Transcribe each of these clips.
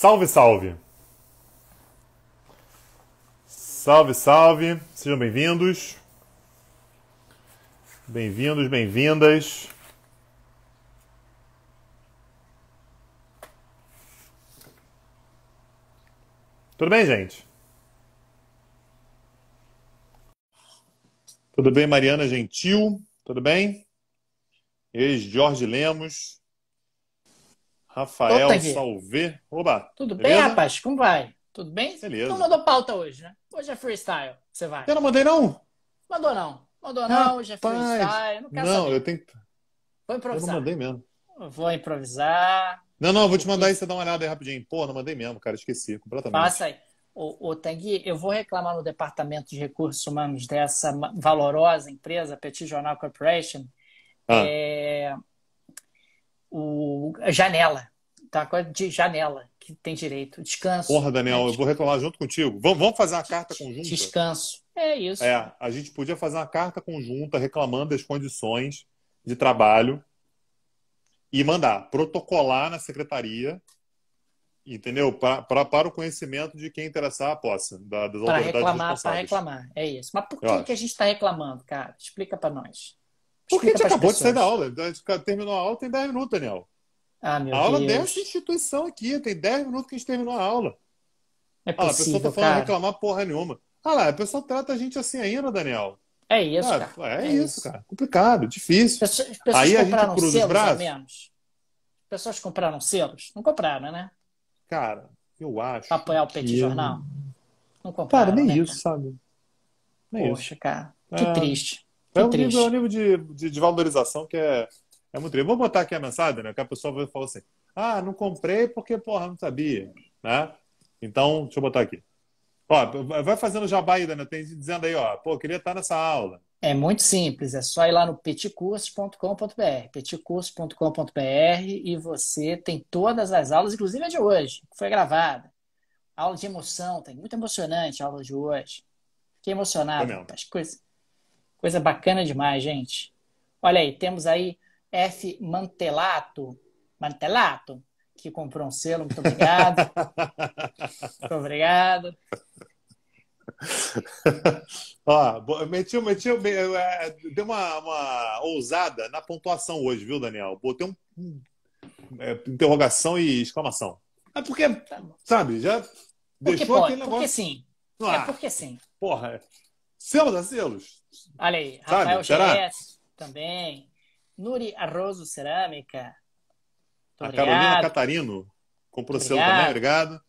Salve, salve! Salve, salve! Sejam bem-vindos. Bem-vindos, bem-vindas. Tudo bem, gente? Tudo bem, Mariana Gentil? Tudo bem? Ex-Jorge Lemos. Rafael Salve. Oba! Tá Tudo beleza? bem, rapaz? Como vai? Tudo bem? Beleza. Não mandou pauta hoje, né? Hoje é freestyle. Você vai. Eu não mandei, não? Mandou não. Mandou não, rapaz. hoje é freestyle. Não, não saber. eu tenho. Vou improvisar. Eu não mandei mesmo. Vou improvisar. Não, não, eu vou te mandar aí, você dá uma olhada aí rapidinho. Pô, não mandei mesmo, cara. Esqueci completamente. Passa aí. Ô, ô eu vou reclamar no Departamento de Recursos Humanos dessa valorosa empresa, Petit Journal Corporation, ah. é, o janela. Tá? Coisa é de janela que tem direito. Descanso. Porra, Daniel, né? eu vou reclamar junto contigo. Vamos, vamos fazer uma carta conjunta? Descanso. É isso. É, a gente podia fazer uma carta conjunta reclamando das condições de trabalho e mandar protocolar na secretaria, entendeu? Pra, pra, para o conhecimento de quem interessar a posse, da, das reclamar, Para reclamar, é isso. Mas por que, que a gente está reclamando, cara? Explica para nós. Porque a gente acabou pessoas. de sair da aula. A gente terminou a aula tem 10 minutos, Daniel. Ah, meu a aula Deus. dessa instituição aqui, tem 10 minutos que a gente terminou a aula. É possível, ah, a pessoa tá falando cara. reclamar porra nenhuma. Ah lá, a pessoa trata a gente assim ainda, Daniel. É isso, ah, cara. É, é isso, isso, cara. Complicado, difícil. Pessoas, pessoas Aí a gente cruza os braços. Menos. Pessoas compraram selos? Não compraram, né? Cara, eu acho. Pra apoiar o Petit Jornal? Não compraram. Cara, nem né, isso, cara? sabe? Nem Poxa, isso. cara. Que é... triste é um nível, um nível de, de, de, valorização que é, é muito triste. Vou botar aqui a mensagem, né? Que a pessoa vai falar assim: ah, não comprei porque, porra, não sabia. Né? Então, deixa eu botar aqui. Ó, vai fazendo jabá ainda, né? Tem dizendo aí, ó, pô, queria estar nessa aula. É muito simples, é só ir lá no peticurso.com.br, peticurso.com.br e você tem todas as aulas, inclusive a de hoje, que foi gravada. Aula de emoção, tem tá muito emocionante a aula de hoje. Fiquei emocionado, as coisas Coisa bacana demais, gente. Olha aí, temos aí F. Mantelato, Mantelato, que comprou um selo, muito obrigado. muito obrigado. Ó, meti, meti, é, deu uma, uma, ousada na pontuação hoje, viu, Daniel? Botei um, um é, interrogação e exclamação. É porque, tá sabe, já porque deixou pode, aquele negócio. Porque sim. Ah, é porque sim. Porra, é. Selos a selos. Olha aí, Sabe? Rafael Xerez também. Nuri Arroso Cerâmica. a obrigado. Carolina Catarino comprou obrigado. selo também, obrigado.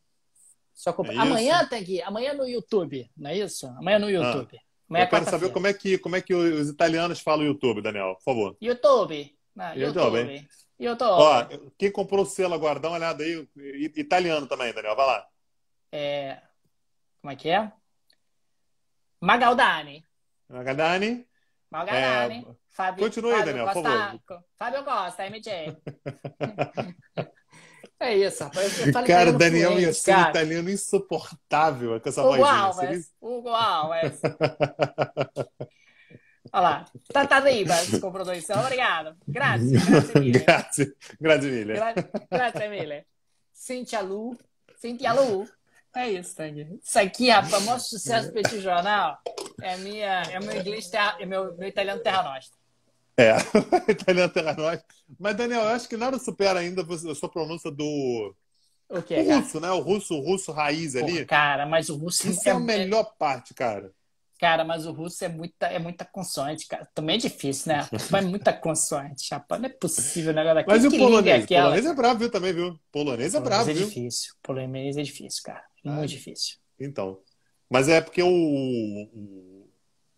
Só comp... é amanhã tem que amanhã no YouTube, não é isso? Amanhã no ah, YouTube. Ah. Amanhã eu é quero saber como é que como é que os italianos falam YouTube, Daniel, por favor. YouTube. Não, ah, YouTube. YouTube. YouTube. Ó, quem comprou o selo agora, dá uma olhada aí. Italiano também, Daniel, vai lá. É... Como é que é? Magaldani. Magaldani. Magaldani. É... Fábio, Continue, Fábio Daniel, Costa, por favor. Fábio Costa, MJ. é isso, rapaz. Eu cara, Daniel ia ser um italiano insuportável com essa Hugo vozinha. Alves, Hugo Alves. Olha lá. Tata Ribas comprou dois. Obrigado. Grazie. Grazie mille. grazie. Grazie mille. Gra grazie mille. Cintia Lu. Cintia Lu. É isso, Tang. Isso aqui é o famoso sucesso é. para esse Jornal. É, minha, é meu inglês, terra, é meu, meu italiano terra nostra. É, italiano terra nostra. Mas, Daniel, eu acho que nada supera ainda a sua pronúncia do. O, que, o russo, né? O russo, o russo raiz ali. cara, mas o russo. Isso é, é a melhor parte, cara. Cara, mas o russo é muita, é muita consoante, cara. Também é difícil, né? Mas muita consoante, rapaz. Não é possível o negócio daquele. Mas que o polonês? É polonês é bravo, viu? Também, viu? Polonês é, é bravo, é viu? É difícil. Polonês é difícil, cara. Ah, muito difícil. Então. Mas é porque o, o,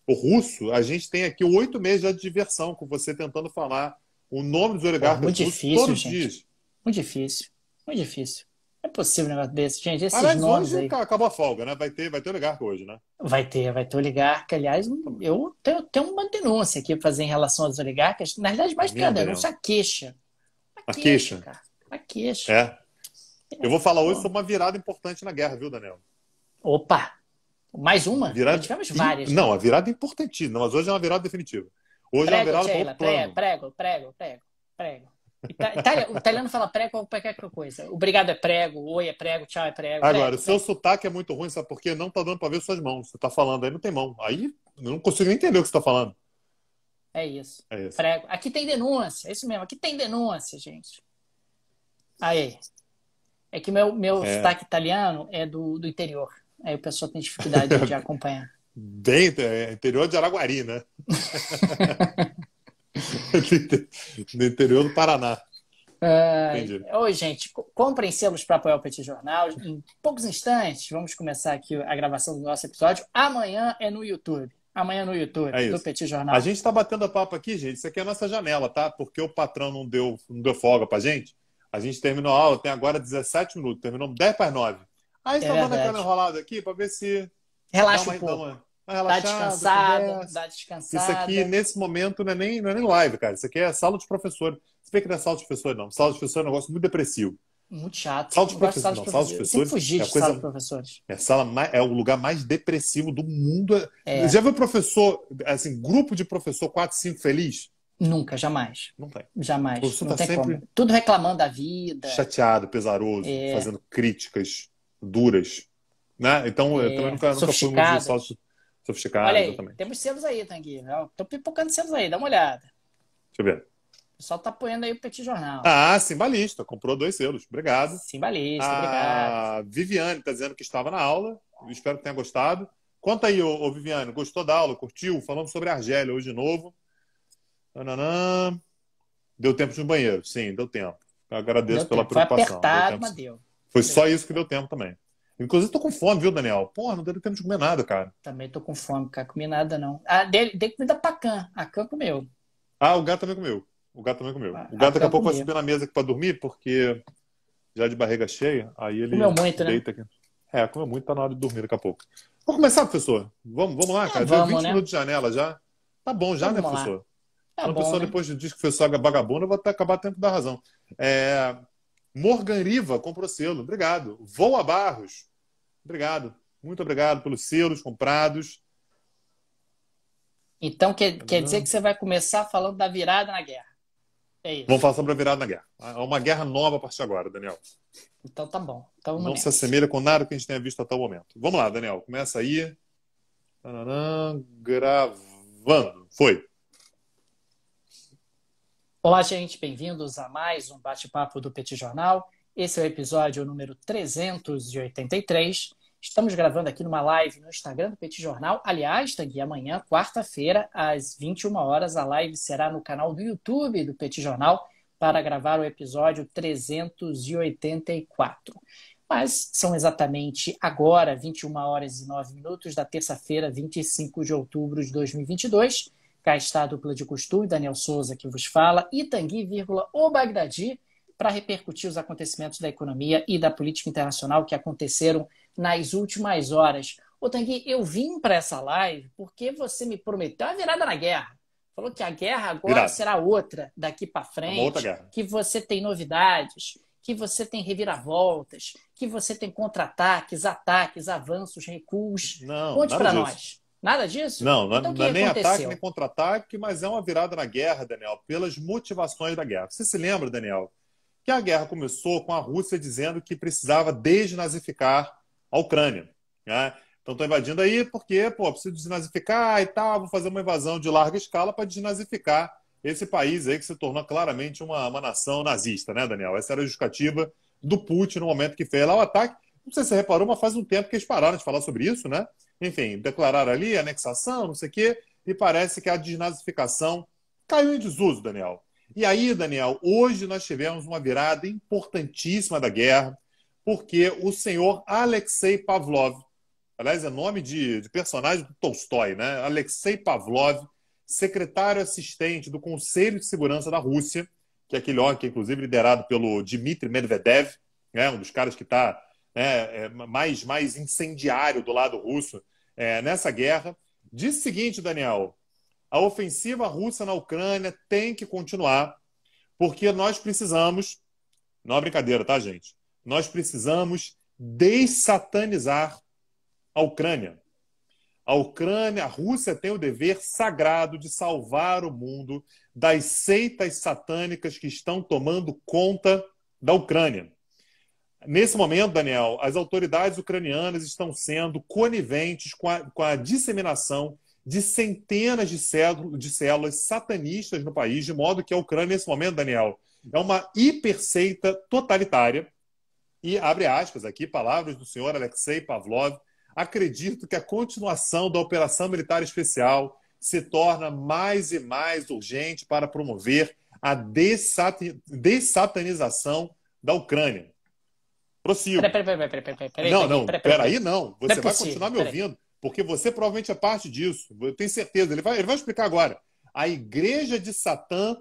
o, russo, a gente tem aqui oito meses já de diversão com você tentando falar o nome dos oligarcas russos muito difícil, todos gente. Dias. Muito difícil. Muito difícil. Não é possível um negócio desse, gente. Esses aliás, nomes hoje aí... acabou a folga, né? Vai ter, vai ter oligarca hoje, né? Vai ter, vai ter oligarca. Aliás, eu tenho, tenho uma denúncia aqui para fazer em relação aos oligarcas. Na verdade, mais que a né? denúncia, a é queixa. A, a queixa, queixa. Cara. A queixa. É? Eu vou é, falar tá hoje sobre uma virada importante na guerra, viu, Daniel? Opa! Mais uma? Virada... Já tivemos várias. Né? Não, a virada é importantíssima, mas hoje é uma virada definitiva. Hoje prego, é uma virada Sheila, plano. Prego, prego, prego, prego. Itália, o italiano fala prego ou qualquer coisa. Obrigado é prego, oi é prego, tchau é prego. Agora, prego, o seu prego. sotaque é muito ruim, sabe por quê? Não tá dando para ver suas mãos. Você tá falando aí, não tem mão. Aí eu não consigo nem entender o que você tá falando. É isso. É isso. Prego. Aqui tem denúncia, é isso mesmo. Aqui tem denúncia, gente. Aí. É que meu, meu é. sotaque italiano é do, do interior. Aí o pessoal tem dificuldade de acompanhar. Bem, é, interior de Araguari, né? no interior do Paraná. Ah, Entendi. Oi, gente. Comprem selos para apoiar o Petit Jornal. Em poucos instantes, vamos começar aqui a gravação do nosso episódio. Amanhã é no YouTube. Amanhã é no YouTube, é do Petit Jornal. A gente está batendo a papo aqui, gente. Isso aqui é a nossa janela, tá? Porque o patrão não deu, não deu folga para gente. A gente terminou a aula, tem agora 17 minutos, terminamos 10 para 9. Aí é só manda aquela enrolada aqui para ver se. Relaxa uma, um pouco. dá descansada, dá descansada. Isso aqui, nesse momento, não é, nem, não é nem live, cara. Isso aqui é sala de professor. Você vê que não é sala de professor, não. Sala de professor é um negócio muito depressivo. Muito chato. Sala de professores. Sala de não, sala de fugir é sala de professores. É sala é, é o lugar mais depressivo do mundo. É. Já viu professor, assim, grupo de professor 4, 5 feliz? Nunca, jamais. Não tem. Jamais. Você não tá tem como. Tudo reclamando da vida. Chateado, pesaroso, é. fazendo críticas duras. Né? Então, é. eu também nunca, nunca fui um dos sofisticado. Olha aí, temos selos aí, Tanguy. Estão pipocando selos aí, dá uma olhada. Deixa eu ver. O pessoal tá apoiando aí o Petit Jornal. Ah, Simbalista, comprou dois selos. Obrigado. Simbalista, ah, obrigado. A Viviane está dizendo que estava na aula. Espero que tenha gostado. Conta aí, ô, ô Viviane, gostou da aula? Curtiu? Falamos sobre Argélia hoje de novo. Nananã. Deu tempo de um banheiro, sim, deu tempo. Eu agradeço deu pela tempo. preocupação. Foi apertado, deu mas deu. Foi deu. só isso que deu tempo também. Inclusive, estou com fome, viu, Daniel? Porra, não deu tempo de comer nada, cara. Também estou com fome, cara. Comi nada, não. Ah, dei, dei comida pra Cã. A Cã comeu. Ah, o gato também comeu. O gato também comeu. Ah, o gato daqui a pouco comia. vai subir na mesa aqui pra dormir, porque já é de barriga cheia, aí ele comeu muito, né? deita né? aqui. É, comeu muito, tá na hora de dormir daqui a pouco. Vamos começar, professor? Vamos, vamos lá, ah, cara. É, 20 né? minutos de janela já. Tá bom já, né, vamos né, professor? Lá. Tá então, o pessoal né? depois diz que foi só vagabundo, eu vou acabar tendo da razão. É... Morgan Riva comprou selo. Obrigado. Voa Barros. Obrigado. Muito obrigado pelos selos comprados. Então quer, quer dizer que você vai começar falando da virada na guerra. É isso. Vamos falar sobre a virada na guerra. É uma guerra nova a partir de agora, Daniel. Então tá bom. Então, Não se assemelha com nada que a gente tenha visto até o momento. Vamos lá, Daniel. Começa aí. Tananã, gravando. Foi. Olá, gente, bem-vindos a mais um bate-papo do Petit Jornal. Esse é o episódio número 383. Estamos gravando aqui numa live no Instagram do Petit Jornal. Aliás, Tanguy, amanhã, quarta-feira, às 21 horas, a live será no canal do YouTube do Petit Jornal para gravar o episódio 384. Mas são exatamente agora, 21 horas e 9 minutos da terça-feira, 25 de outubro de 2022. Cá está a dupla de costume, Daniel Souza que vos fala, e Tangui, vírgula, o Bagdadi, para repercutir os acontecimentos da economia e da política internacional que aconteceram nas últimas horas. Ô Tangui, eu vim para essa live porque você me prometeu a virada na guerra. Falou que a guerra agora será outra daqui para frente, Outra guerra. que você tem novidades, que você tem reviravoltas, que você tem contra-ataques, ataques, avanços, recuos. Não, Conte para nós. Nada disso? Não, não, é, então, não é nem ataque nem contra-ataque, mas é uma virada na guerra, Daniel, pelas motivações da guerra. Você se lembra, Daniel, que a guerra começou com a Rússia dizendo que precisava desnazificar a Ucrânia. Né? Então estão invadindo aí porque, pô, preciso desnazificar e tal, vou fazer uma invasão de larga escala para desnazificar esse país aí que se tornou claramente uma, uma nação nazista, né, Daniel? Essa era a justificativa do Putin no momento que fez lá o ataque. Não sei se você reparou, mas faz um tempo que eles pararam de falar sobre isso, né? Enfim, declararam ali anexação, não sei o quê, e parece que a desnazificação caiu em desuso, Daniel. E aí, Daniel, hoje nós tivemos uma virada importantíssima da guerra, porque o senhor Alexei Pavlov, aliás, é nome de, de personagem do Tolstói, né? Alexei Pavlov, secretário assistente do Conselho de Segurança da Rússia, que é aquele órgão que inclusive, liderado pelo Dmitry Medvedev, né? um dos caras que está né, é, mais, mais incendiário do lado russo é, nessa guerra. Diz o seguinte, Daniel: a ofensiva russa na Ucrânia tem que continuar, porque nós precisamos. Não é brincadeira, tá, gente? Nós precisamos dessatanizar a Ucrânia. A Ucrânia, a Rússia tem o dever sagrado de salvar o mundo das seitas satânicas que estão tomando conta da Ucrânia. Nesse momento, Daniel, as autoridades ucranianas estão sendo coniventes com a, com a disseminação de centenas de, células, de células satanistas no país, de modo que a Ucrânia, nesse momento, Daniel, é uma hiperseita totalitária. E, abre aspas aqui, palavras do senhor Alexei Pavlov, acredito que a continuação da Operação Militar Especial se torna mais e mais urgente para promover a dessatanização da Ucrânia. Prossigo. Peraí, peraí, peraí, peraí, peraí, Não, não, peraí, não. Você é vai continuar me ouvindo, porque você provavelmente é parte disso. Eu tenho certeza. Ele vai, ele vai explicar agora. A igreja de Satã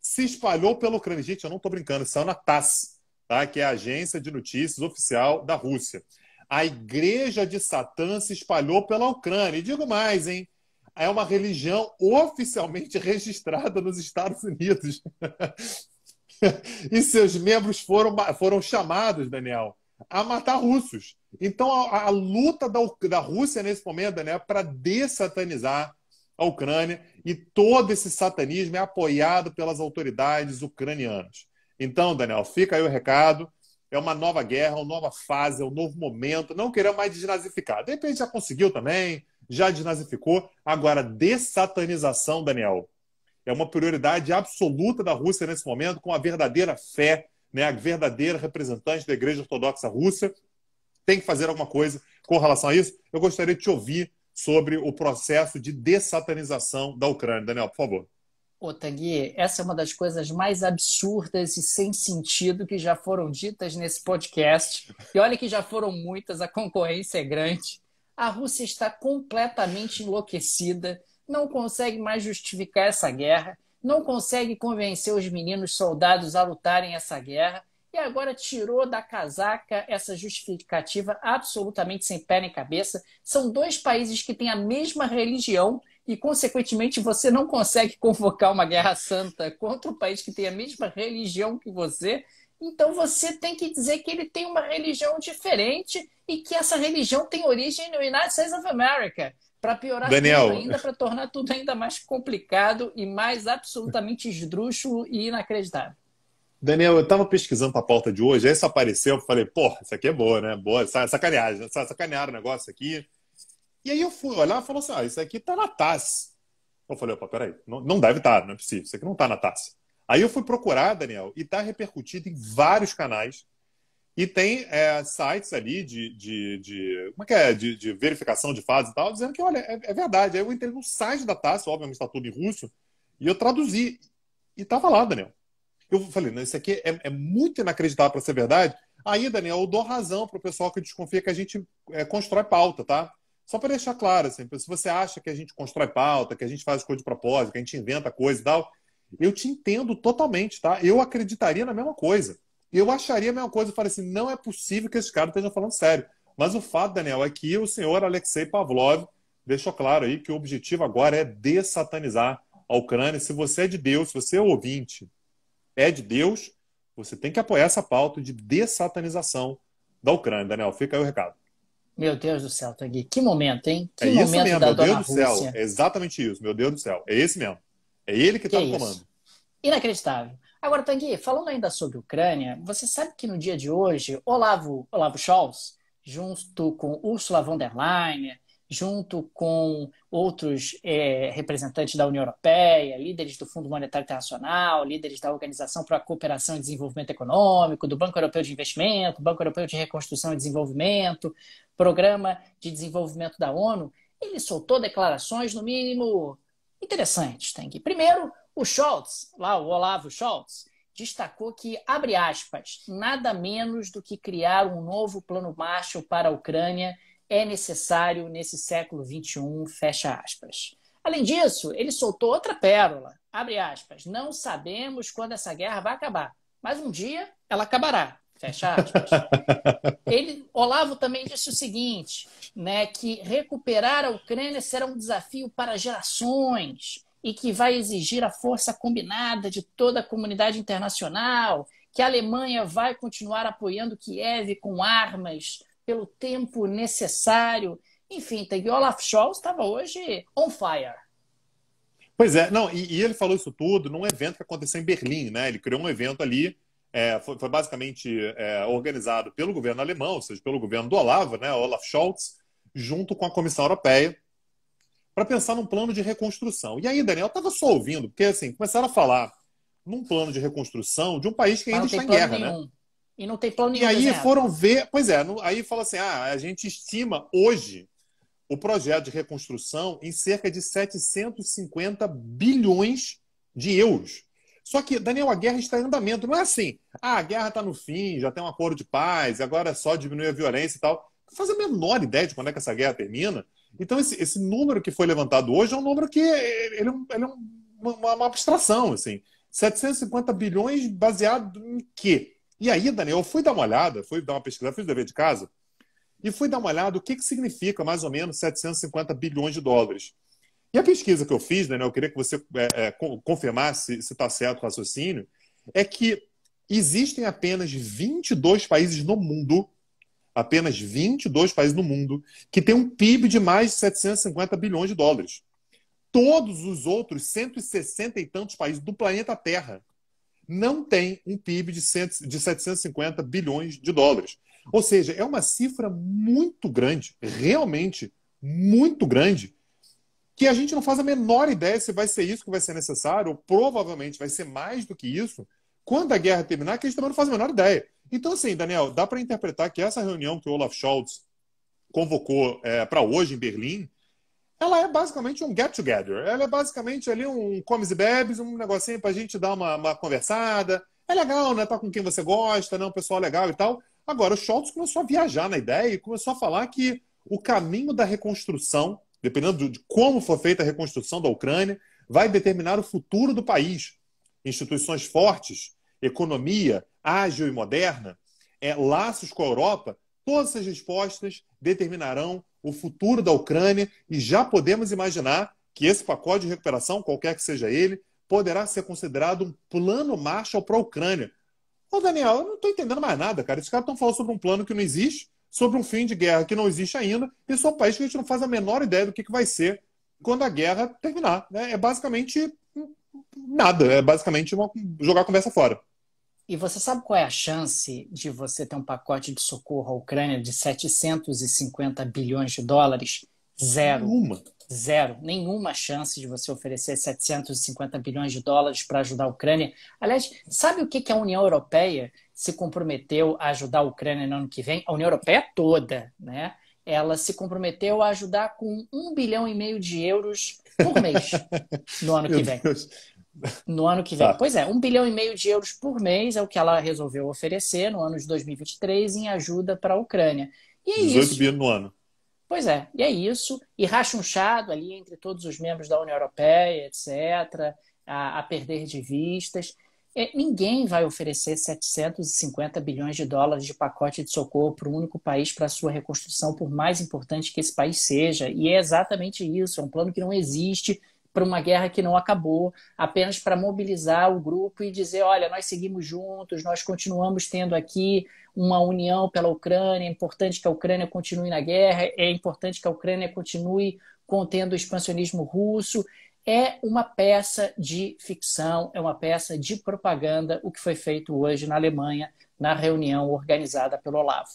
se espalhou pela Ucrânia. Gente, eu não estou brincando, saiu na TASS, tá? que é a agência de notícias oficial da Rússia. A igreja de Satã se espalhou pela Ucrânia. E digo mais, hein? é uma religião oficialmente registrada nos Estados Unidos. e seus membros foram, foram chamados, Daniel, a matar russos. Então, a, a luta da, da Rússia nesse momento, Daniel, para dessatanizar a Ucrânia e todo esse satanismo é apoiado pelas autoridades ucranianas. Então, Daniel, fica aí o recado. É uma nova guerra, uma nova fase, é um novo momento. Não queremos mais desnazificar. De repente já conseguiu também, já desnazificou. Agora, dessatanização, Daniel, é uma prioridade absoluta da Rússia nesse momento, com a verdadeira fé, né, a verdadeira representante da Igreja Ortodoxa Russa. Tem que fazer alguma coisa com relação a isso. Eu gostaria de te ouvir sobre o processo de dessatanização da Ucrânia. Daniel, por favor. Ô, Tanguy, essa é uma das coisas mais absurdas e sem sentido que já foram ditas nesse podcast. E olha que já foram muitas, a concorrência é grande. A Rússia está completamente enlouquecida não consegue mais justificar essa guerra, não consegue convencer os meninos soldados a lutarem essa guerra e agora tirou da casaca essa justificativa absolutamente sem pé nem cabeça. São dois países que têm a mesma religião e, consequentemente, você não consegue convocar uma guerra santa contra um país que tem a mesma religião que você. Então você tem que dizer que ele tem uma religião diferente e que essa religião tem origem no United States of America para piorar Daniel. tudo ainda, para tornar tudo ainda mais complicado e mais absolutamente esdrúxulo e inacreditável. Daniel, eu estava pesquisando para a pauta de hoje, aí isso apareceu, eu falei, pô, isso aqui é boa, né? Boa, sacaneagem, sacanearam o negócio aqui. E aí eu fui olhar e falou assim, ah, isso aqui tá na taça Eu falei, opa, peraí, não, não deve estar, tá, não é possível, isso aqui não tá na taça Aí eu fui procurar, Daniel, e tá repercutido em vários canais, e tem é, sites ali de, de, de, como é que é? De, de, verificação de fases e tal, dizendo que, olha, é, é verdade. Aí eu entrei no site da taça, obviamente está tudo em russo, e eu traduzi. E estava lá, Daniel. Eu falei, não, isso aqui é, é muito inacreditável para ser verdade. Aí, Daniel, eu dou razão para o pessoal que desconfia que a gente é, constrói pauta, tá? Só para deixar claro, assim, se você acha que a gente constrói pauta, que a gente faz coisa de propósito, que a gente inventa coisa e tal, eu te entendo totalmente, tá? Eu acreditaria na mesma coisa eu acharia a mesma coisa, eu falei assim, não é possível que esses caras estejam falando sério. Mas o fato, Daniel, é que o senhor Alexei Pavlov deixou claro aí que o objetivo agora é dessatanizar a Ucrânia. Se você é de Deus, se você é ouvinte, é de Deus, você tem que apoiar essa pauta de dessatanização da Ucrânia, Daniel. Fica aí o recado. Meu Deus do céu, Tagui, que momento, hein? Que é momento mesmo, da meu Deus do céu. Rússia. É exatamente isso, meu Deus do céu. É esse mesmo. É ele que está no comando. Inacreditável. Agora, Tanguy, falando ainda sobre Ucrânia, você sabe que no dia de hoje, Olavo, Olavo Scholz, junto com Ursula von der Leyen, junto com outros é, representantes da União Europeia, líderes do Fundo Monetário Internacional, líderes da Organização para a Cooperação e Desenvolvimento Econômico, do Banco Europeu de Investimento, Banco Europeu de Reconstrução e Desenvolvimento, Programa de Desenvolvimento da ONU, ele soltou declarações, no mínimo, interessantes, Tanguy. Primeiro, o Scholz, lá o Olavo Scholz, destacou que, abre aspas, nada menos do que criar um novo plano Marshall para a Ucrânia é necessário nesse século XXI, fecha aspas. Além disso, ele soltou outra pérola, abre aspas, não sabemos quando essa guerra vai acabar, mas um dia ela acabará, fecha aspas. Ele, Olavo também disse o seguinte, né, que recuperar a Ucrânia será um desafio para gerações, e que vai exigir a força combinada de toda a comunidade internacional, que a Alemanha vai continuar apoiando Kiev com armas pelo tempo necessário. Enfim, o Olaf Scholz estava hoje on fire. Pois é, não, e, e, ele falou isso tudo num evento que aconteceu em Berlim, né? Ele criou um evento ali, é, foi, foi, basicamente é, organizado pelo governo alemão, ou seja, pelo governo do Olavo, né? Olaf Scholz, junto com a Comissão Europeia, para pensar num plano de reconstrução. E aí, Daniel, estava só ouvindo, porque assim, começaram a falar num plano de reconstrução de um país que ainda está em guerra, né? nenhum. né? E não tem plano e nenhum. E aí foram ver, pois é, aí fala assim: ah, a gente estima hoje o projeto de reconstrução em cerca de 750 bilhões de euros. Só que, Daniel, a guerra está em andamento. Não é assim, ah, a guerra está no fim, já tem um acordo de paz, agora é só diminuir a violência e tal. faz a menor ideia de quando é que essa guerra termina. Então, esse, esse número que foi levantado hoje é um número que ele, é ele é uma, uma abstração, assim. 750 bilhões baseado em quê? E aí, Daniel, eu fui dar uma olhada, fui dar uma pesquisa, fiz o dever de casa, e fui dar uma olhada o que, que significa mais ou menos 750 bilhões de dólares. E a pesquisa que eu fiz, Daniel, eu queria que você é, é, confirmasse se está certo o raciocínio, é que existem apenas 22 países no mundo apenas 22 países no mundo, que tem um PIB de mais de 750 bilhões de dólares. Todos os outros 160 e tantos países do planeta Terra não têm um PIB de, de 750 bilhões de dólares. Ou seja, é uma cifra muito grande, realmente muito grande, que a gente não faz a menor ideia se vai ser isso que vai ser necessário, ou provavelmente vai ser mais do que isso, quando a guerra terminar, que a gente também não faz a menor ideia. Então, assim, Daniel, dá para interpretar que essa reunião que o Olaf Scholz convocou é, para hoje em Berlim, ela é basicamente um get-together. Ela é basicamente ali um comes e bebes, um negocinho para a gente dar uma, uma, conversada. É legal, né? Tá com quem você gosta, né? Um pessoal legal e tal. Agora, o Scholz começou a viajar na ideia e começou a falar que o caminho da reconstrução, dependendo de como for feita a reconstrução da Ucrânia, vai determinar o futuro do país. Instituições fortes economia ágil e moderna, é, laços com a Europa, todas essas respostas determinarão o futuro da Ucrânia e já podemos imaginar que esse pacote de recuperação, qualquer que seja ele, poderá ser considerado um plano Marshall para a Ucrânia. Ô, Daniel, eu não estou entendendo mais nada, cara. Esses caras estão falando sobre um plano que não existe, sobre um fim de guerra que não existe ainda, e sobre um país que a gente não faz a menor ideia do que, que vai ser quando a guerra terminar. Né? É basicamente nada. É basicamente uma, jogar a conversa fora. E você sabe qual é a chance de você ter um pacote de socorro à Ucrânia de 750 bilhões de dólares? Zero. Nenhuma. Zero. Nenhuma chance de você oferecer 750 bilhões de dólares para ajudar a Ucrânia. Aliás, sabe o que, que a União Europeia se comprometeu a ajudar a Ucrânia no ano que vem? A União Europeia toda, né? ela se comprometeu a ajudar com um bilhão e meio de euros por mês no ano que vem. Deus. No ano que vem. Tá. Pois é, um bilhão e meio de euros por mês é o que ela resolveu oferecer no ano de 2023 em ajuda para a Ucrânia. E é 18 bilhões no ano. Pois é, e é isso. E rachunchado ali entre todos os membros da União Europeia, etc., a, a perder de vistas. É, ninguém vai oferecer 750 bilhões de dólares de pacote de socorro para o único país para sua reconstrução, por mais importante que esse país seja. E é exatamente isso, é um plano que não existe para uma guerra que não acabou, apenas para mobilizar o grupo e dizer, olha, nós seguimos juntos, nós continuamos tendo aqui uma união pela Ucrânia, é importante que a Ucrânia continue na guerra, é importante que a Ucrânia continue contendo o expansionismo russo é uma peça de ficção, é uma peça de propaganda o que foi feito hoje na Alemanha na reunião organizada pelo Olavo.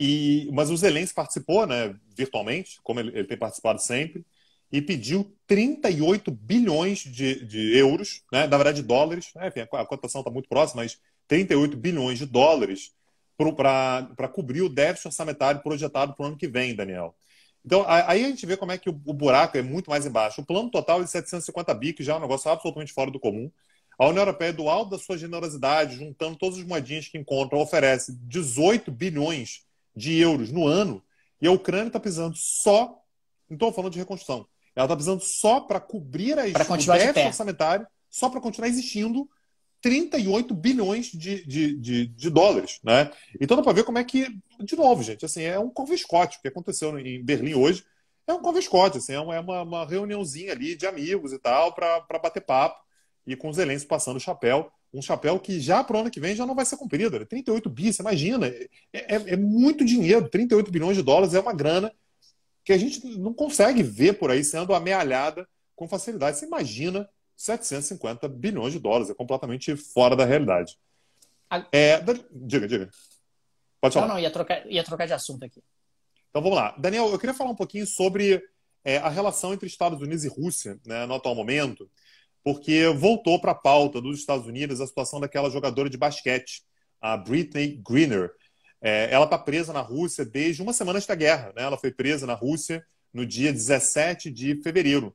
E, mas o Zelensky participou, né, virtualmente, como ele, ele tem participado sempre, e pediu 38 bilhões de, de euros, né, na verdade de dólares, né, enfim, a, a cotação está muito próxima, mas 38 bilhões de dólares para cobrir o déficit orçamentário projetado para o ano que vem, Daniel. Então, aí a gente vê como é que o, buraco é muito mais embaixo. O plano total é de 750 bi, que já é um negócio absolutamente fora do comum. A União Europeia, do alto da sua generosidade, juntando todas as moedinhas que encontra, oferece 18 bilhões de euros no ano. E a Ucrânia está precisando só. estou falando de reconstrução. Ela está precisando só para cobrir as, pra o déficit orçamentário, só para continuar existindo 38 bilhões de, de, de, de dólares. Né? Então dá para ver como é que, de novo, gente, assim, é um convescote. O que aconteceu em Berlim hoje é um convescote, assim, é, é uma, uma reuniãozinha ali de amigos e tal, para bater papo, e com os elencos passando o chapéu. Um chapéu que já para o ano que vem já não vai ser cumprido. Né? 38 bi, você imagina. É, é, é muito dinheiro. 38 bilhões de dólares é uma grana que a gente não consegue ver por aí sendo amealhada com facilidade. Você imagina 750 bilhões de dólares. É completamente fora da realidade. É, Diga, diga. Pode falar. Não, não, ia trocar, ia trocar de assunto aqui. Então vamos lá. Daniel, eu queria falar um pouquinho sobre é, a relação entre Estados Unidos e Rússia né, no atual momento, porque voltou para a pauta dos Estados Unidos a situação daquela jogadora de basquete, a Britney Greener. É, ela está presa na Rússia desde uma semana antes da guerra. Né? Ela foi presa na Rússia no dia 17 de fevereiro.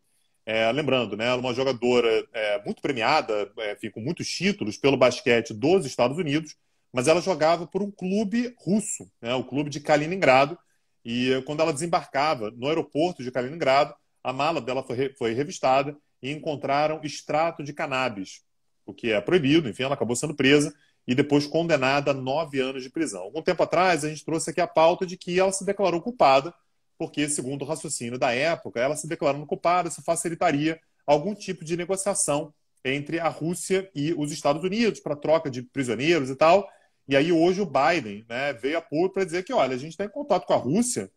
É, lembrando, né, ela é uma jogadora é, muito premiada, é, enfim, com muitos títulos pelo basquete dos Estados Unidos, mas ela jogava por um clube russo, né, o clube de Kaliningrado. E quando ela desembarcava no aeroporto de Kaliningrado, a mala dela foi, foi revistada e encontraram extrato de cannabis, o que é proibido. Enfim, ela acabou sendo presa e depois condenada a nove anos de prisão. Algum tempo atrás, a gente trouxe aqui a pauta de que ela se declarou culpada porque, segundo o raciocínio da época, ela se declarando culpada, isso facilitaria algum tipo de negociação entre a Rússia e os Estados Unidos para troca de prisioneiros e tal. E aí hoje o Biden né, veio a público para dizer que, olha, a gente está em contato com a Rússia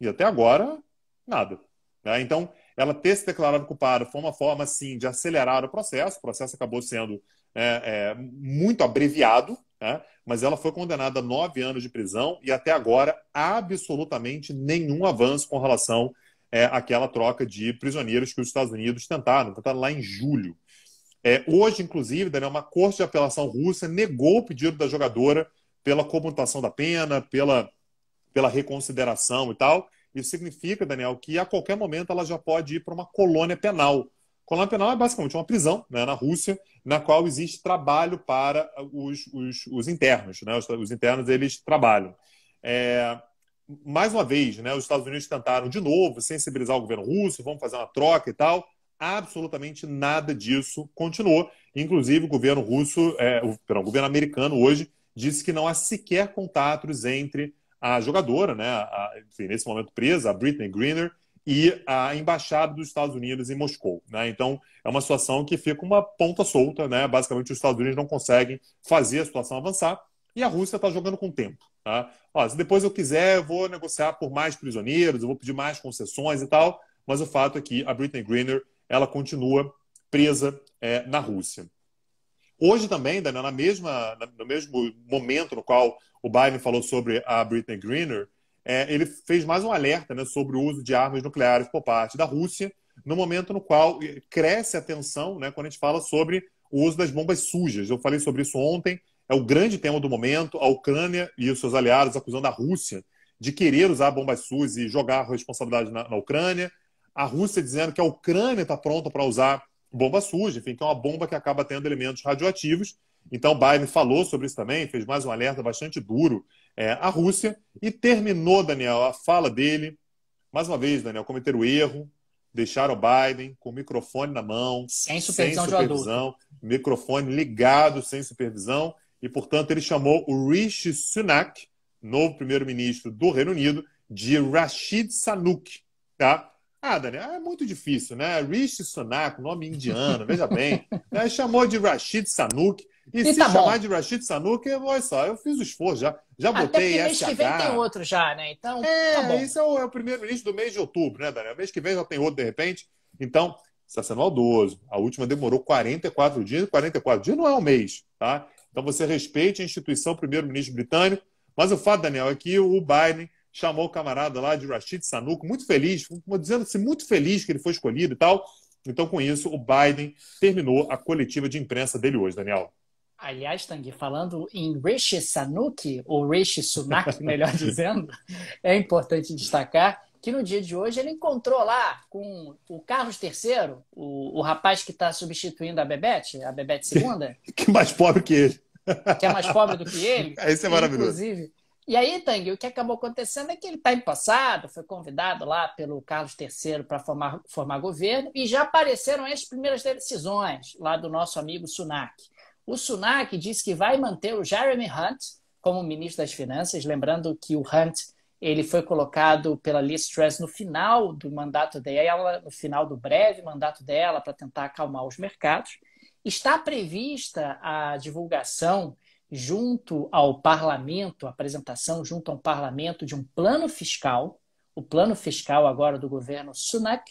e até agora nada. Né? Então, ela ter se declarado culpada foi uma forma, sim, de acelerar o processo. O processo acabou sendo é, é, muito abreviado, Tá? Mas ela foi condenada a nove anos de prisão e até agora absolutamente nenhum avanço com relação é, àquela troca de prisioneiros que os Estados Unidos tentaram, tentaram lá em julho. É, hoje, inclusive, Daniel, uma corte de apelação russa negou o pedido da jogadora pela comutação da pena, pela, pela reconsideração e tal. Isso significa, Daniel, que a qualquer momento ela já pode ir para uma colônia penal. Colônia penal é basicamente uma prisão né, na Rússia, na qual existe trabalho para os, os, os internos. Né? Os, os, internos eles trabalham. É, mais uma vez, né, os Estados Unidos tentaram de novo sensibilizar o governo russo, vamos fazer uma troca e tal. Absolutamente nada disso continuou. Inclusive, o governo russo, é, o, perdão, o governo americano hoje disse que não há sequer contatos entre a jogadora, né, a, enfim, nesse momento presa, a Britney Greener, e a embaixada dos Estados Unidos em Moscou. Né? Então, é uma situação que fica uma ponta solta, né? basicamente os Estados Unidos não conseguem fazer a situação avançar e a Rússia está jogando com o tempo. Tá? Ó, se depois eu quiser, eu vou negociar por mais prisioneiros, eu vou pedir mais concessões e tal, mas o fato é que a Britney Greener ela continua presa é, na Rússia. Hoje também, Daniel, na mesma, no mesmo momento no qual o Biden falou sobre a Britney Greener, é, ele fez mais um alerta né, sobre o uso de armas nucleares por parte da Rússia, no momento no qual eh, cresce a tensão né, quando a gente fala sobre o uso das bombas sujas. Eu falei sobre isso ontem, é o grande tema do momento. A Ucrânia e os seus aliados acusando a Rússia de querer usar bombas sujas e jogar a responsabilidade na, na Ucrânia. A Rússia dizendo que a Ucrânia está pronta para usar bomba suja, enfim, que é uma bomba que acaba tendo elementos radioativos. Então, Biden falou sobre isso também, fez mais um alerta bastante duro é, a Rússia. E terminou, Daniel, a fala dele. Mais uma vez, Daniel, cometeram o erro, deixaram o Biden com o microfone na mão, sem supervisão, sem supervisão microfone ligado, sem supervisão, e, portanto, ele chamou o Rishi Sunak, novo primeiro-ministro do Reino Unido, de Rashid Sanuk, tá? Ah, Daniel, é muito difícil, né? Rishi Sunak, nome indiano, veja bem. Né? Chamou de Rashid Sanuk, e, e se tá chamar bom. de Rashid Sanuk, olha só, eu fiz o esforço já. Já Até botei Até mês que vem tem outro já, né? Então, é, tá bom. isso é o, é o primeiro ministro do mês de outubro, né, Daniel? Mês que vem já tem outro, de repente. Então, está sendo maldoso. A última demorou 44 dias. 44 dias não é um mês, tá? Então, você respeite a instituição primeiro-ministro britânico. Mas o fato, Daniel, é que o Biden chamou o camarada lá de Rashid Sanuk, muito feliz, dizendo-se muito feliz que ele foi escolhido e tal. Então, com isso, o Biden terminou a coletiva de imprensa dele hoje, Daniel. Aliás, Tang, falando em Rishi Sanuki, ou Rishi Sunak, melhor dizendo, é importante destacar que no dia de hoje ele encontrou lá com o Carlos III, o, o rapaz que está substituindo a Bebete, a Bebete II. Que, que é mais pobre que ele. Que é mais pobre do que ele. Isso é maravilhoso. Inclusive. E aí, Tang, o que acabou acontecendo é que ele está em passado, foi convidado lá pelo Carlos III para formar, formar governo, e já apareceram as primeiras decisões lá do nosso amigo Sunak. O Sunak diz que vai manter o Jeremy Hunt como ministro das Finanças, lembrando que o Hunt ele foi colocado pela Liz Truss no final do mandato dela, no final do breve mandato dela, para tentar acalmar os mercados. Está prevista a divulgação junto ao parlamento, a apresentação junto ao parlamento de um plano fiscal, o plano fiscal agora do governo Sunak,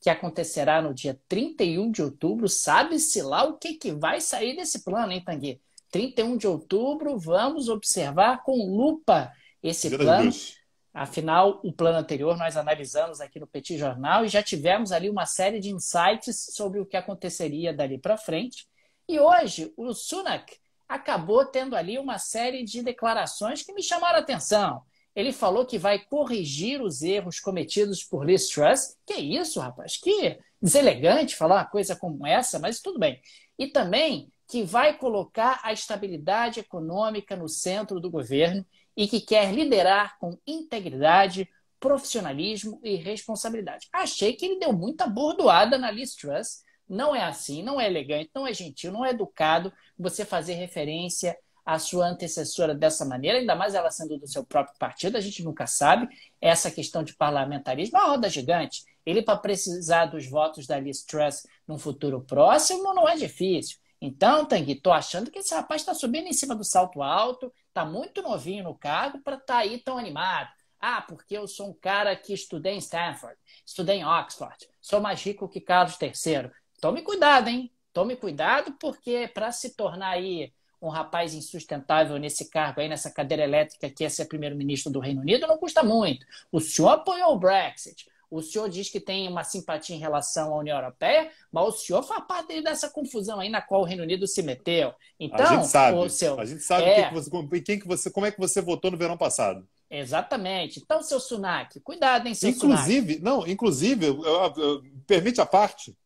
que acontecerá no dia 31 de outubro. Sabe-se lá o que, que vai sair desse plano, hein, Tanguy? 31 de outubro, vamos observar com lupa esse plano. Deus. Afinal, o plano anterior nós analisamos aqui no Petit Jornal e já tivemos ali uma série de insights sobre o que aconteceria dali para frente. E hoje, o Sunak acabou tendo ali uma série de declarações que me chamaram a atenção. Ele falou que vai corrigir os erros cometidos por Liz Truss. Que é isso, rapaz? Que deselegante falar uma coisa como essa, mas tudo bem. E também que vai colocar a estabilidade econômica no centro do governo e que quer liderar com integridade, profissionalismo e responsabilidade. Achei que ele deu muita bordoada na Liz Truss. Não é assim, não é elegante, não é gentil, não é educado você fazer referência a sua antecessora dessa maneira, ainda mais ela sendo do seu próprio partido, a gente nunca sabe. Essa questão de parlamentarismo é uma roda gigante. Ele, para precisar dos votos da Liz Truss num futuro próximo, não é difícil. Então, Tanguy, estou achando que esse rapaz está subindo em cima do salto alto, está muito novinho no cargo para estar tá aí tão animado. Ah, porque eu sou um cara que estudei em Stanford, estudei em Oxford, sou mais rico que Carlos III. Tome cuidado, hein? Tome cuidado, porque para se tornar aí um rapaz insustentável nesse cargo aí, nessa cadeira elétrica que é ser primeiro-ministro do Reino Unido, não custa muito. O senhor apoiou o Brexit. O senhor diz que tem uma simpatia em relação à União Europeia, mas o senhor faz parte dessa confusão aí na qual o Reino Unido se meteu. Então, a gente então, sabe, o seu... a gente sabe é... quem que você, quem que você, como é que você votou no verão passado. Exatamente. Então, seu Sunak, cuidado, hein, seu Inclusive, Sunak. não, inclusive, eu, eu, eu, permite a parte,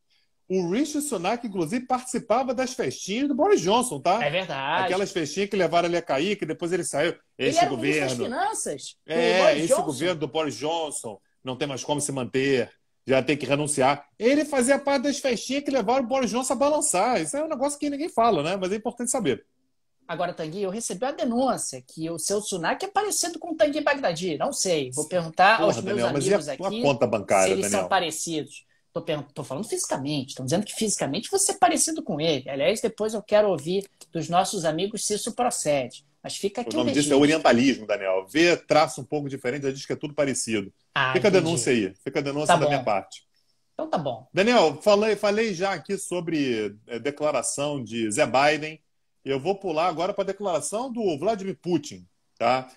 o Rishi Sunak, inclusive, participava das festinhas do Boris Johnson, tá? É verdade. Aquelas festinhas que levaram ele a cair, que depois ele saiu. Esse ele governo. das finanças. É, esse Johnson. governo do Boris Johnson não tem mais como se manter, já tem que renunciar. Ele fazia parte das festinhas que levaram o Boris Johnson a balançar. Isso é um negócio que ninguém fala, né? Mas é importante saber. Agora, Tangi, eu recebi a denúncia que o seu Sunak é parecido com o Tanguy Bagdadi. Não sei. Vou perguntar Porra, aos meus Daniel, amigos aqui conta bancária, se eles Daniel. são parecidos. Tô, tô falando fisicamente, estão dizendo que fisicamente você é parecido com ele. Aliás, depois eu quero ouvir dos nossos amigos se isso procede. Mas fica aqui o nome o disso é orientalismo, Daniel. Vê traço um pouco diferente, já diz que é tudo parecido. Ah, fica entendi. a denúncia aí, fica a denúncia tá da bom. minha parte. Então tá bom. Daniel, falei, falei já aqui sobre é, declaração de Zé Biden. Eu vou pular agora para a declaração do Vladimir Putin, tá?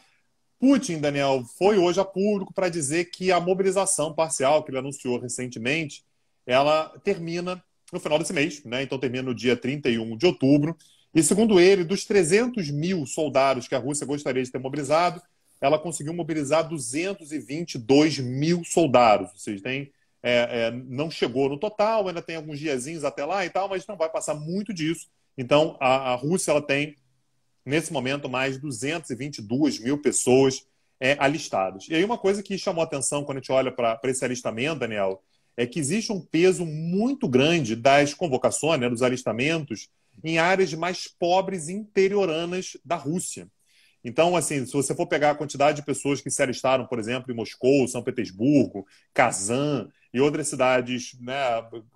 Putin, Daniel, foi hoje a público para dizer que a mobilização parcial que ele anunciou recentemente, ela termina no final desse mês, né? então termina no dia 31 de outubro. E segundo ele, dos 300 mil soldados que a Rússia gostaria de ter mobilizado, ela conseguiu mobilizar 222 mil soldados. Ou seja, tem, é, é, não chegou no total, ainda tem alguns diazinhos até lá e tal, mas não vai passar muito disso. Então, a, a Rússia ela tem nesse momento, mais 222 mil pessoas é, alistadas. E aí, uma coisa que chamou atenção quando a gente olha para esse alistamento, Daniel, é que existe um peso muito grande das convocações, né, dos alistamentos, em áreas mais pobres e interioranas da Rússia. Então, assim, se você for pegar a quantidade de pessoas que se alistaram, por exemplo, em Moscou, São Petersburgo, Kazan e outras cidades né,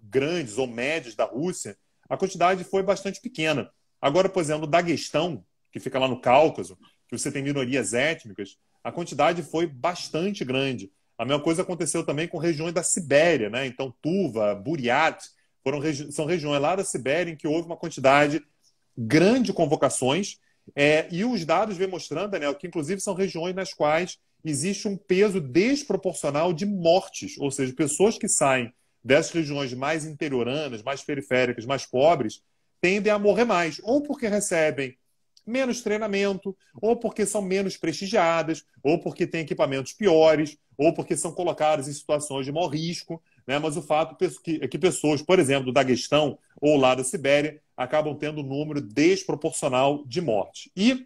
grandes ou médias da Rússia, a quantidade foi bastante pequena. Agora, por exemplo, Daguestão, que fica lá no Cáucaso, que você tem minorias étnicas, a quantidade foi bastante grande. A mesma coisa aconteceu também com regiões da Sibéria, né? Então, Tuva, Buriat, foram regi são regiões lá da Sibéria em que houve uma quantidade grande de convocações. É, e os dados vêm mostrando, Daniel, que inclusive são regiões nas quais existe um peso desproporcional de mortes, ou seja, pessoas que saem dessas regiões mais interioranas, mais periféricas, mais pobres, tendem a morrer mais, ou porque recebem menos treinamento, ou porque são menos prestigiadas, ou porque têm equipamentos piores, ou porque são colocadas em situações de maior risco. Né? Mas o fato é que pessoas, por exemplo, do Daguestão ou lá da Sibéria, acabam tendo um número desproporcional de mortes. E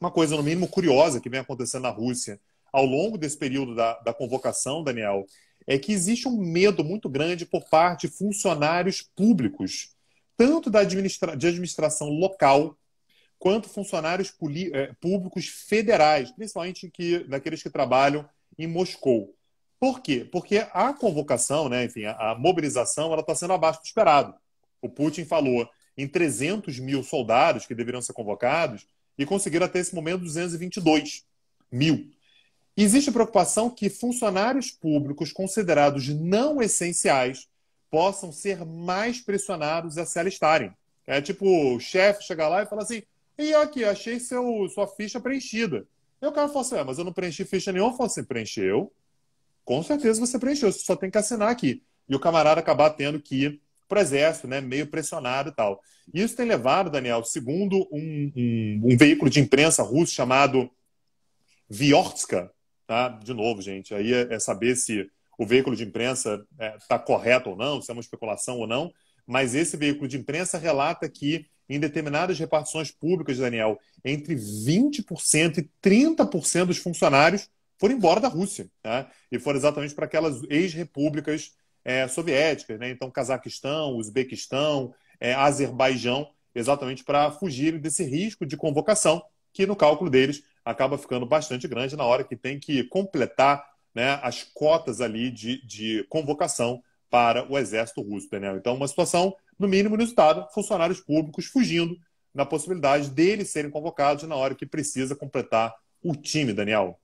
uma coisa, no mínimo, curiosa que vem acontecendo na Rússia ao longo desse período da, da convocação, Daniel, é que existe um medo muito grande por parte de funcionários públicos, tanto da administra de administração local quanto funcionários é, públicos federais, principalmente que, daqueles que trabalham em Moscou. Por quê? Porque a convocação, né, enfim, a, a mobilização, ela está sendo abaixo do esperado. O Putin falou em 300 mil soldados que deveriam ser convocados e conseguiram até esse momento 222 mil. Existe preocupação que funcionários públicos considerados não essenciais possam ser mais pressionados a se alistarem. É tipo o chefe chegar lá e falar assim: e aqui, achei seu, sua ficha preenchida. E o cara falou assim: ah, mas eu não preenchi ficha nenhuma. Eu falei assim: preencheu. Com certeza você preencheu, você só tem que assinar aqui. E o camarada acabar tendo que ir para o exército, né, meio pressionado e tal. E isso tem levado, Daniel, segundo um, um, um veículo de imprensa russo chamado Viortska, tá? De novo, gente, aí é, é saber se o veículo de imprensa está é, tá correto ou não, se é uma especulação ou não, mas esse veículo de imprensa relata que em determinadas repartições públicas, Daniel, entre 20% e 30% dos funcionários foram embora da Rússia. Né? E foram exatamente para aquelas ex-repúblicas é, soviéticas, né? então Cazaquistão, Uzbequistão, é, Azerbaijão, exatamente para fugir desse risco de convocação, que no cálculo deles acaba ficando bastante grande na hora que tem que completar né, as cotas ali de, de convocação para o exército russo, Daniel. Então, uma situação no mínimo inusitado, funcionários públicos fugindo na possibilidade deles serem convocados na hora que precisa completar o time, Daniel.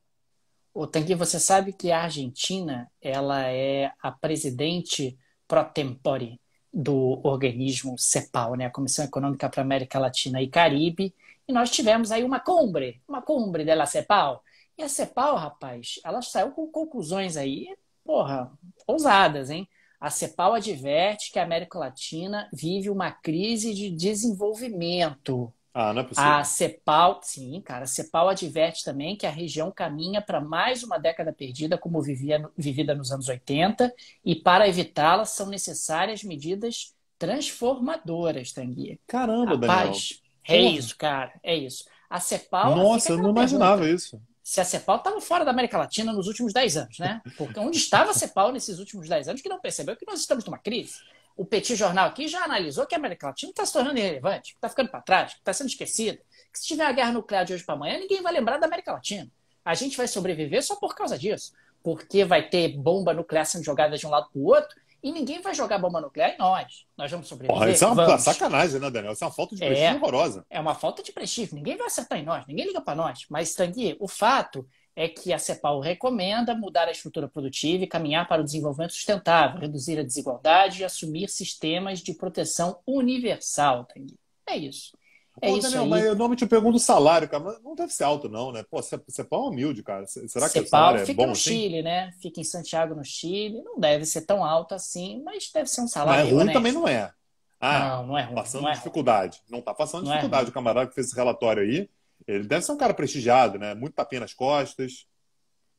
O Tanguy, você sabe que a Argentina ela é a presidente pro tempore do organismo CEPAL, né, a Comissão Econômica para América Latina e Caribe, e nós tivemos aí uma cumbre, uma cumbre dela CEPAL. E a CEPAL, rapaz, ela saiu com conclusões aí, porra, ousadas, hein? A CEPAL adverte que a América Latina vive uma crise de desenvolvimento. Ah, não é possível. A CEPAL, sim, cara, a CEPAL adverte também que a região caminha para mais uma década perdida, como vivia, vivida nos anos 80, e para evitá-la são necessárias medidas transformadoras, Tanguia. Caramba, Rapaz, Daniel. É isso, cara, é isso. A CEPAL. Nossa, eu não imaginava pergunta. isso se a CEPAL estava fora da América Latina nos últimos 10 anos, né? Porque onde estava a CEPAL nesses últimos 10 anos que não percebeu que nós estamos numa crise? O Petit Jornal aqui já analisou que a América Latina está se tornando irrelevante, está ficando para trás, está sendo esquecida. Que se tiver a guerra nuclear de hoje para amanhã, ninguém vai lembrar da América Latina. A gente vai sobreviver só por causa disso, porque vai ter bomba nuclear sendo jogada de um lado para o outro e ninguém vai jogar bomba nuclear em nós. Nós vamos sobreviver. Porra, isso é uma sacanagem, né, Daniel? Isso é uma falta de é, prestígio horrorosa. É uma falta de prestígio. Ninguém vai acertar em nós. Ninguém liga para nós. Mas, Tanguy, o fato é que a CEPAL recomenda mudar a estrutura produtiva e caminhar para o desenvolvimento sustentável, reduzir a desigualdade e assumir sistemas de proteção universal, Tanguy. É isso. É Pô, Daniel, mas eu normalmente pergunto o salário, cara, mas não deve ser alto, não, né? Pô, você é, é humilde, cara. Será que Cepal o salário é fica é bom no assim? Chile, né? Fica em Santiago, no Chile. Não deve ser tão alto assim, mas deve ser um salário. Mas ruim honesto. também não é. Ah, não, não é ruim. Passando não é dificuldade. Ruim. Não tá passando não é dificuldade. É o camarada que fez esse relatório aí, ele deve ser um cara prestigiado, né? Muito tapinha nas costas.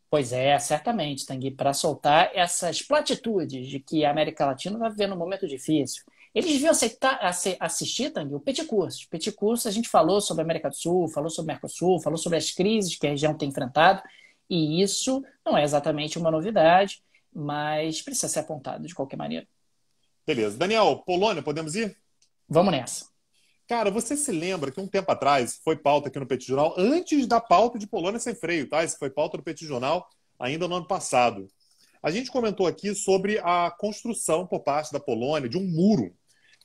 Pois é, certamente, Tangui, para soltar essas platitudes de que a América Latina vai tá viver um momento difícil eles deviam aceitar, assistir, Tanguy, o Petit Curso. Petit Curso, a gente falou sobre a América do Sul, falou sobre o Mercosul, falou sobre as crises que a região tem enfrentado, e isso não é exatamente uma novidade, mas precisa ser apontado de qualquer maneira. Beleza. Daniel, Polônia, podemos ir? Vamos nessa. Cara, você se lembra que um tempo atrás foi pauta aqui no Petit Jornal, antes da pauta de Polônia sem freio, tá? Isso foi pauta do Petit Jornal ainda no ano passado. A gente comentou aqui sobre a construção por parte da Polônia de um muro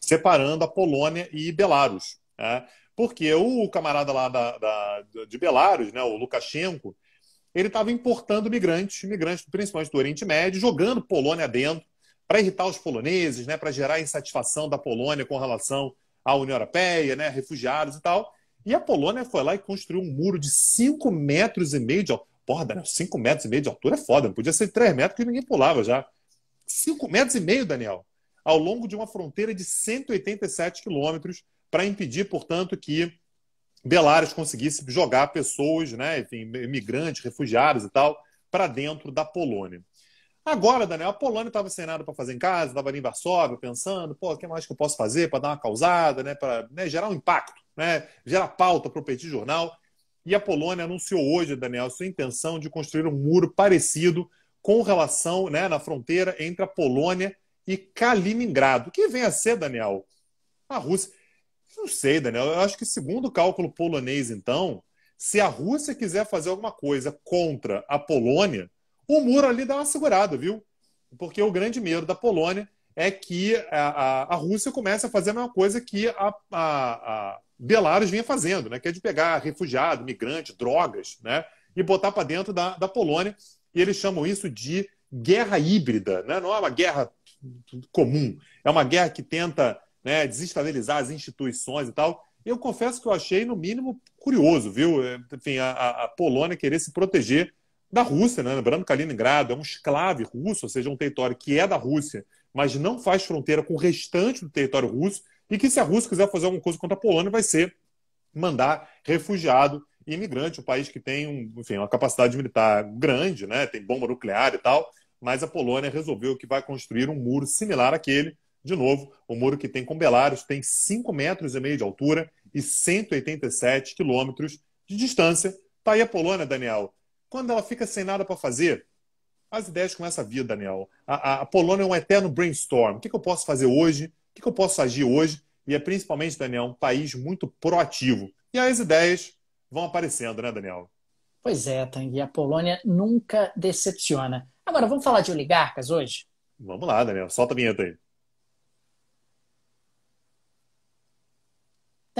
separando a Polônia e Belarus. Né? Porque o camarada lá da, da, de Belarus, né, o Lukashenko, ele estava importando migrantes, migrantes principalmente do Oriente Médio, jogando Polônia dentro para irritar os poloneses, né, para gerar insatisfação da Polônia com relação à União Europeia, né, refugiados e tal. E a Polônia foi lá e construiu um muro de 5 metros e meio de altura. Porra, Daniel, 5 metros e meio de altura é foda. Não podia ser 3 metros que ninguém pulava já. 5 metros e meio, Daniel ao longo de uma fronteira de 187 quilômetros para impedir, portanto, que Belarus conseguisse jogar pessoas, né, enfim, imigrantes, refugiados e tal, para dentro da Polônia. Agora, Daniel, a Polônia estava sem nada para fazer em casa, estava ali em Varsóvia pensando, pô, o que mais que eu posso fazer para dar uma causada, né, para né, gerar um impacto, né, gerar pauta para o Petit Jornal. E a Polônia anunciou hoje, Daniel, sua intenção de construir um muro parecido com relação né, na fronteira entre a Polônia e Kaliningrado, que vem a ser, Daniel, a Rússia. Não sei, Daniel, eu acho que segundo o cálculo polonês, então, se a Rússia quiser fazer alguma coisa contra a Polônia, o muro ali dá uma segurada, viu? Porque o grande medo da Polônia é que a, a, a Rússia comece a fazer a mesma coisa que a, a Belarus vinha fazendo, né? que é de pegar refugiado, migrante, drogas, né? e botar para dentro da, da Polônia. E eles chamam isso de guerra híbrida, né? não é uma guerra comum. É uma guerra que tenta né, desestabilizar as instituições e tal. Eu confesso que eu achei, no mínimo, curioso, viu? É, enfim, a, a Polônia querer se proteger da Rússia, né? lembrando que Kaliningrado é um esclave russo, ou seja, um território que é da Rússia, mas não faz fronteira com o restante do território russo, e que se a Rússia quiser fazer alguma coisa contra a Polônia, vai ser mandar refugiado e imigrante, um país que tem enfim, uma capacidade militar grande, né? tem bomba nuclear e tal, mas a Polônia resolveu que vai construir um muro similar àquele. De novo, o muro que tem com Belarus tem 5 metros e meio de altura e 187 quilômetros de distância. Está aí a Polônia, Daniel. Quando ela fica sem nada para fazer, as ideias começam a vir, Daniel. A, a, a, Polônia é um eterno brainstorm. O que, que eu posso fazer hoje? O que, que eu posso agir hoje? E é principalmente, Daniel, um país muito proativo. E as ideias vão aparecendo, né, Daniel? Pois é, Tang. E A Polônia nunca decepciona. Agora, vamos falar de oligarcas hoje? Vamos lá, Daniel. Solta a vinheta aí.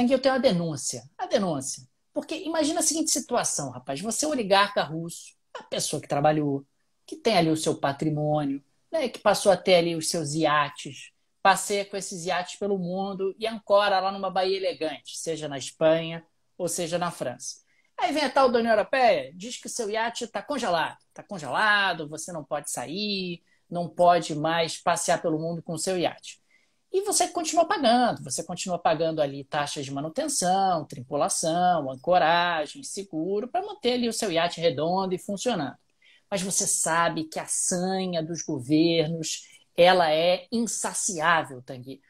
que eu tenho uma denúncia. A denúncia. Porque imagina a seguinte situação, rapaz. Você é um oligarca russo, a pessoa que trabalhou, que tem ali o seu patrimônio, né, que passou até ali os seus iates, passeia com esses iates pelo mundo e ancora lá numa baía elegante, seja na Espanha ou seja na França. Aí é vem a tal da União Europeia, diz que o seu iate está congelado. Está congelado, você não pode sair, não pode mais passear pelo mundo com o seu iate. E você continua pagando, você continua pagando ali taxas de manutenção, tripulação, ancoragem, seguro, para manter ali o seu iate redondo e funcionando. Mas você sabe que a sanha dos governos, ela é insaciável, Tangi.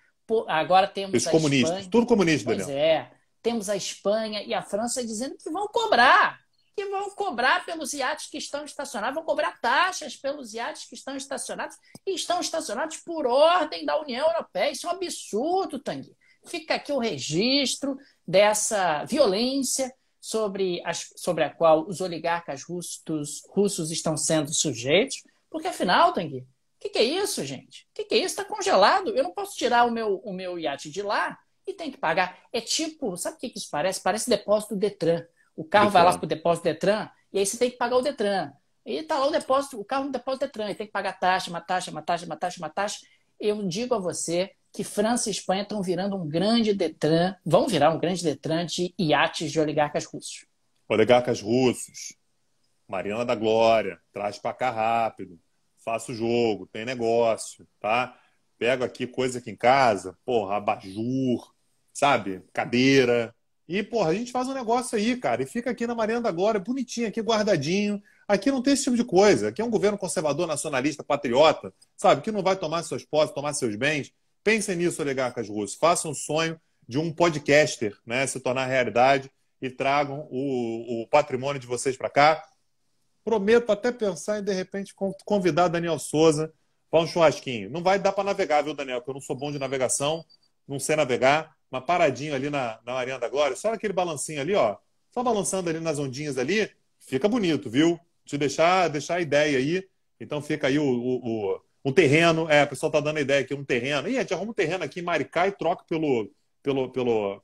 agora temos Os comunistas, Espanha, tudo comunista, pois é temos a Espanha e a França dizendo que vão cobrar, que vão cobrar pelos iates que estão estacionados, vão cobrar taxas pelos iates que estão estacionados e estão estacionados por ordem da União Europeia. Isso é um absurdo, Tanguy. Fica aqui o registro dessa violência sobre, as, sobre a qual os oligarcas russos, russos estão sendo sujeitos, porque afinal, Tanguy, o que, que, é isso, gente? O que, que, é isso? Está congelado. Eu não posso tirar o meu, o meu iate de lá e tem que pagar. É tipo, sabe o que isso parece? Parece depósito Detran. O carro Detran. vai lá para o depósito Detran e aí você tem que pagar o Detran. E está lá o depósito, o carro no depósito Detran, e tem que pagar taxa, uma taxa, uma taxa, uma taxa, uma taxa. Eu digo a você que França e Espanha estão virando um grande Detran, vão virar um grande Detran de iates de oligarcas russos. Oligarcas russos, Mariana da Glória, traz para cá rápido, faça o jogo, tem negócio, tá? Pego aqui coisa aqui em casa, porra, abajur, sabe? Cadeira. E, porra, a gente faz um negócio aí, cara, e fica aqui na Mariana da Glória, bonitinho aqui, guardadinho. Aqui não tem esse tipo de coisa. Aqui é um governo conservador, nacionalista, patriota, sabe? Que não vai tomar seus posses, tomar seus bens. Pensem nisso, oligarcas russos. Façam um sonho de um podcaster né, se tornar realidade e tragam o, o patrimônio de vocês para cá. Prometo até pensar em, de repente, convidar Daniel Souza para um churrasquinho. Não vai dar para navegar, viu, Daniel? Porque eu não sou bom de navegação, não sei navegar uma paradinha ali na, na Arena da Glória, só aquele balancinho ali, ó, só balançando ali nas ondinhas ali, fica bonito, viu? Te deixar, deixar a ideia aí. Então fica aí o, o, o um terreno, é, o pessoal tá dando a ideia aqui, um terreno. Ih, a gente arruma um terreno aqui em Maricá e troca pelo, pelo, pelo,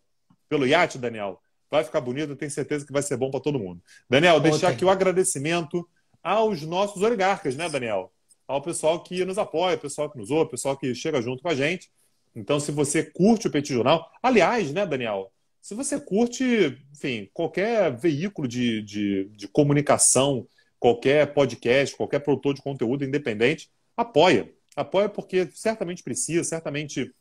pelo iate, Daniel. Vai ficar bonito, eu tenho certeza que vai ser bom para todo mundo. Daniel, Ontem. deixar aqui o agradecimento aos nossos oligarcas, né, Daniel? Ao pessoal que nos apoia, pessoal que nos ouve, pessoal que chega junto com a gente. Então, se você curte o Petit Jornal, aliás, né, Daniel? Se você curte, enfim, qualquer veículo de, de, de comunicação, qualquer podcast, qualquer produtor de conteúdo independente, apoia. Apoia porque certamente precisa, certamente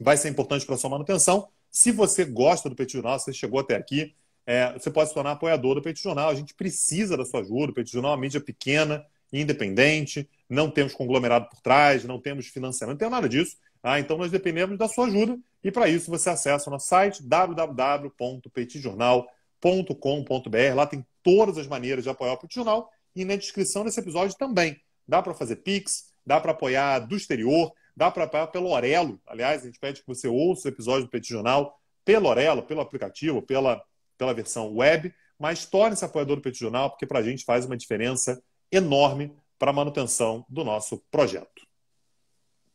vai ser importante para sua manutenção. Se você gosta do Petit Jornal, se chegou até aqui, é, você pode se tornar apoiador do Petit Jornal. A gente precisa da sua ajuda. O Petit Jornal é uma mídia pequena, independente, não temos conglomerado por trás, não temos financiamento, não tem nada disso. Ah, então nós dependemos da sua ajuda e para isso você acessa o nosso site www.petitjornal.com.br. Lá tem todas as maneiras de apoiar o Petit Jornal e na descrição desse episódio também. Dá para fazer Pix, dá para apoiar do exterior, dá para apoiar pelo Orelo. Aliás, a gente pede que você ouça o episódio do Petit Jornal pelo Orelo, pelo aplicativo, pela, pela versão web, mas torne-se apoiador do Petit Jornal porque para a gente faz uma diferença enorme para a manutenção do nosso projeto.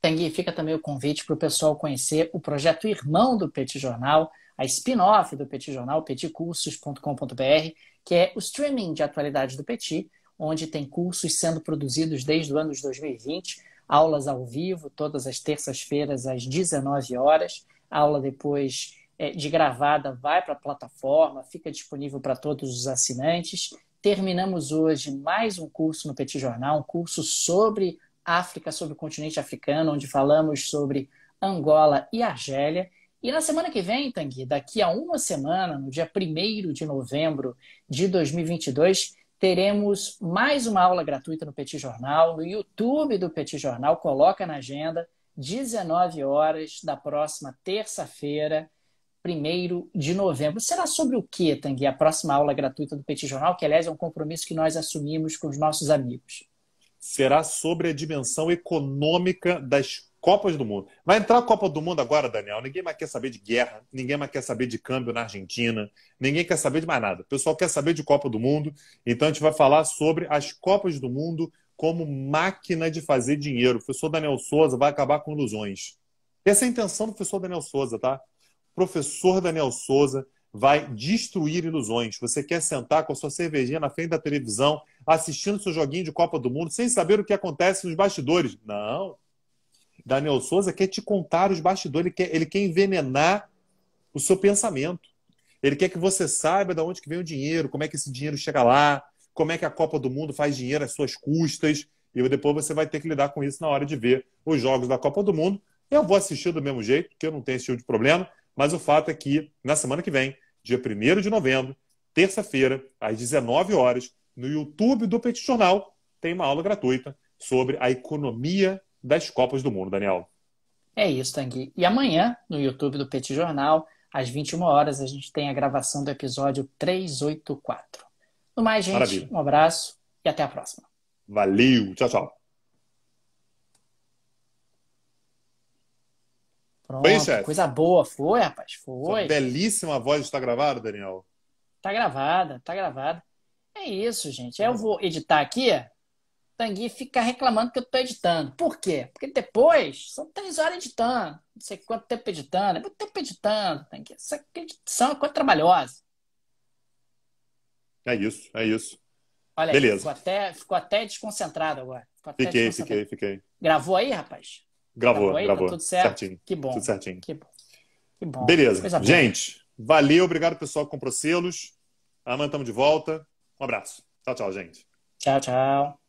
Tangui, fica também o convite para o pessoal conhecer o projeto irmão do Petit Jornal, a spin-off do Petit Jornal, petitcursos.com.br, que é o streaming de atualidades do Petit, onde tem cursos sendo produzidos desde o ano de 2020, aulas ao vivo, todas as terças-feiras às 19 horas, a aula depois é, de gravada vai para a plataforma, fica disponível para todos os assinantes. Terminamos hoje mais um curso no Petit Jornal, um curso sobre África, sobre o continente africano, onde falamos sobre Angola e Argélia. E na semana que vem, Tangi, daqui a uma semana, no dia 1 de novembro de 2022, teremos mais uma aula gratuita no Petit Jornal, no YouTube do Petit Jornal. Coloca na agenda, 19 horas da próxima terça-feira, 1 de novembro. Será sobre o que, Tangi? a próxima aula gratuita do Petit Jornal, que, aliás, é um compromisso que nós assumimos com os nossos amigos? será sobre a dimensão econômica das Copas do Mundo. Vai entrar a Copa do Mundo agora, Daniel. Ninguém mais quer saber de guerra, ninguém mais quer saber de câmbio na Argentina, ninguém quer saber de mais nada. O pessoal quer saber de Copa do Mundo. Então a gente vai falar sobre as Copas do Mundo como máquina de fazer dinheiro. O professor Daniel Souza vai acabar com ilusões. Essa é a intenção do professor Daniel Souza, tá? professor Daniel Souza vai destruir ilusões. Você quer sentar com a sua cervejinha na frente da televisão, assistindo seu joguinho de Copa do Mundo, sem saber o que acontece nos bastidores. Não. Daniel Souza quer te contar os bastidores, ele quer, ele quer envenenar o seu pensamento. Ele quer que você saiba de onde que vem o dinheiro, como é que esse dinheiro chega lá, como é que a Copa do Mundo faz dinheiro às suas custas. E depois você vai ter que lidar com isso na hora de ver os jogos da Copa do Mundo. Eu vou assistir do mesmo jeito, porque eu não tenho esse tipo de problema, mas o fato é que na semana que vem dia 1 de novembro, terça-feira, às 19 horas, no YouTube do Petit Jornal, tem uma aula gratuita sobre a economia das Copas do Mundo, Daniel. É isso, Tangui. E amanhã, no YouTube do Petit Jornal, às 21 horas, a gente tem a gravação do episódio 384. No mais, gente, Maravilha. um abraço e até a próxima. Valeu, tchau, tchau. Pronto, foi, chefe? coisa boa. Foi, rapaz, foi. Essa belíssima voz está gravada, Daniel? Tá gravada, tá gravada. É isso, gente. Eu é. vou editar aqui, Tanguy fica reclamando que eu estou editando. Por quê? Porque depois são três horas editando. Não sei quanto tempo editando. É muito tempo editando. Tanguy. Essa edição é coisa trabalhosa. É isso, é isso. Olha Beleza. ficou até, ficou até desconcentrado agora. Até fiquei, desconcentrado. fiquei, fiquei. Gravou aí, rapaz? Gravou, tá gravou. Tá tudo certo? Certinho. Que bom. Tudo certinho. Que bom. Que bom. Beleza. Gente, valeu. Obrigado, pessoal, que comprou selos. Amanhã estamos de volta. Um abraço. Tchau, tchau, gente. Tchau, tchau.